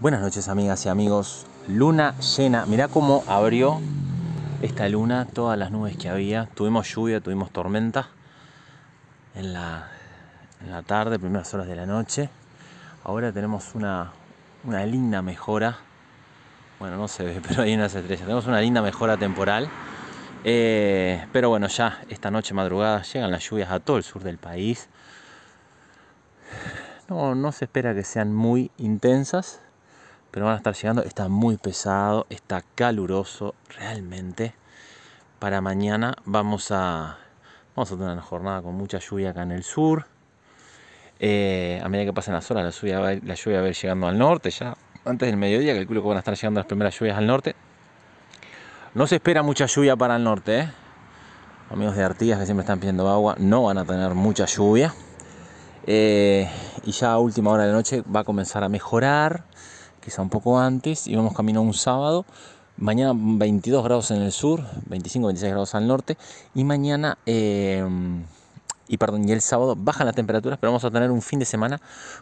Buenas noches amigas y amigos. Luna llena. Mirá cómo abrió esta luna todas las nubes que había. Tuvimos lluvia, tuvimos tormenta en la, tarde, primeras horas de la noche. Ahora tenemos una, linda mejora. Bueno, no se ve, pero hay unas estrellas. Tenemos una linda mejora temporal. Eh, pero bueno, ya esta noche madrugada llegan las lluvias a todo el sur del país. no se espera que sean muy intensas, pero van a estar llegando. Está muy pesado, está caluroso realmente. Para mañana vamos a, vamos a tener una jornada con mucha lluvia acá en el sur. Eh, a medida que pasen las horas, la lluvia, va, la lluvia a ir llegando al norte. Ya antes del mediodía calculo que van a estar llegando las primeras lluvias al norte. No se espera mucha lluvia para el norte. ¿eh? Amigos de Artigas que siempre están pidiendo agua, no van a tener mucha lluvia. Eh, y ya a última hora de la noche va a comenzar a mejorar quizá un poco antes, íbamos camino a un sábado, mañana 22 grados en el sur, 25, 26 grados al norte, y mañana, em, y perdón, y el sábado bajan las temperaturas, pero vamos a tener un fin de semana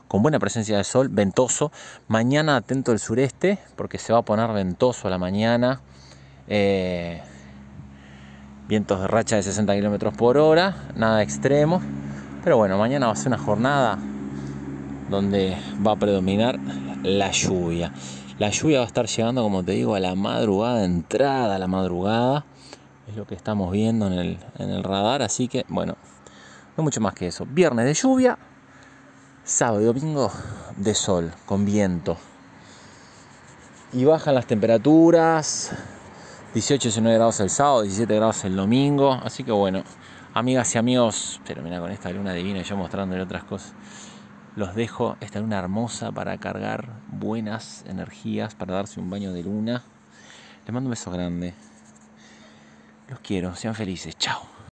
con buena presencia de sol, ventoso, mañana atento el sureste, porque se va a poner ventoso a la mañana, eh, vientos de racha de 60 km por hora, nada extremo, pero bueno, mañana va a ser una jornada donde va a predominar la lluvia. La lluvia va a estar llegando, como te digo, a la madrugada, entrada a la madrugada. Es lo que estamos viendo en el, radar, así que bueno, no mucho más que eso. Viernes de lluvia, sábado y domingo de sol, con viento. Y bajan las temperaturas, 18, 19 grados el sábado, 17 grados el domingo. Así que bueno, amigas y amigos, pero con esta luna divina y yo mostrándole otras cosas. Los dejo esta luna hermosa para cargar buenas energías, para darse un baño de luna. Les mando un beso grande. Los quiero, sean felices. Chao.